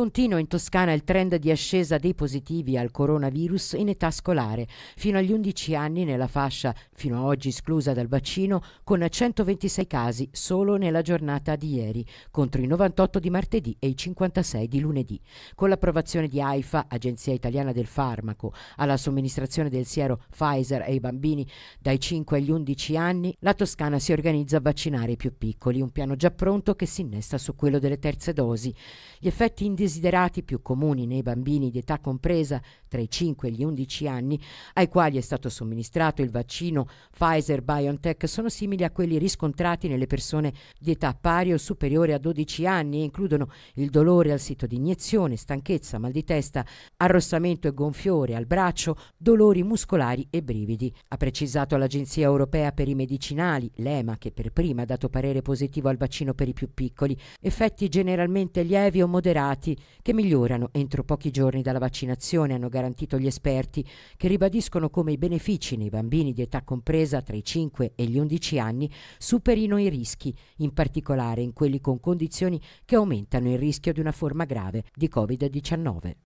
Continua in Toscana il trend di ascesa dei positivi al coronavirus in età scolare, fino agli 11 anni nella fascia, fino a oggi esclusa dal vaccino, con 126 casi solo nella giornata di ieri, contro i 98 di martedì e i 56 di lunedì. Con l'approvazione di AIFA, Agenzia Italiana del Farmaco, alla somministrazione del siero Pfizer ai bambini dai 5 agli 11 anni, la Toscana si organizza a vaccinare i più piccoli, un piano già pronto che si innesta su quello delle terze dosi. Gli effetti indesiderati desiderati più comuni nei bambini di età compresa tra i 5 e gli 11 anni, ai quali è stato somministrato il vaccino Pfizer-BioNTech, sono simili a quelli riscontrati nelle persone di età pari o superiore a 12 anni e includono il dolore al sito di iniezione, stanchezza, mal di testa, arrossamento e gonfiore al braccio, dolori muscolari e brividi. Ha precisato l'Agenzia europea per i medicinali, l'EMA, che per prima ha dato parere positivo al vaccino per i più piccoli, effetti generalmente lievi o moderati che migliorano entro pochi giorni dalla vaccinazione, hanno garantito gli esperti, che ribadiscono come i benefici nei bambini di età compresa tra i 5 e gli 11 anni superino i rischi, in particolare in quelli con condizioni che aumentano il rischio di una forma grave di Covid-19.